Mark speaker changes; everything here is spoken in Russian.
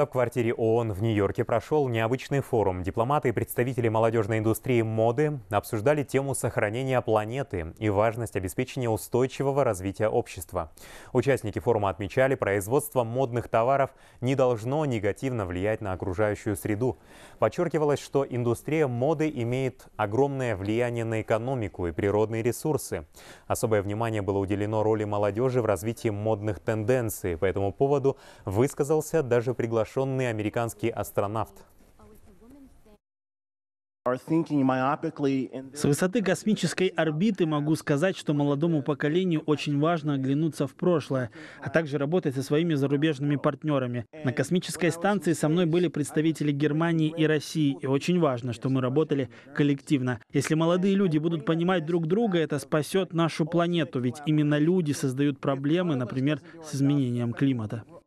Speaker 1: штаб-квартире ООН в Нью-Йорке прошел необычный форум. Дипломаты и представители молодежной индустрии моды обсуждали тему сохранения планеты и важность обеспечения устойчивого развития общества. Участники форума отмечали, производство модных товаров не должно негативно влиять на окружающую среду. Подчеркивалось, что индустрия моды имеет огромное влияние на экономику и природные ресурсы. Особое внимание было уделено роли молодежи в развитии модных тенденций. По этому поводу высказался даже приглашенный опустошенный американский астронавт. С высоты космической орбиты могу сказать,
Speaker 2: что молодому поколению очень важно оглянуться в прошлое, а также работать со своими зарубежными партнерами. На космической станции со мной были представители Германии и России, и очень важно, что мы работали коллективно. Если молодые люди будут понимать друг друга, это спасет нашу планету, ведь именно люди создают проблемы, например, с изменением климата.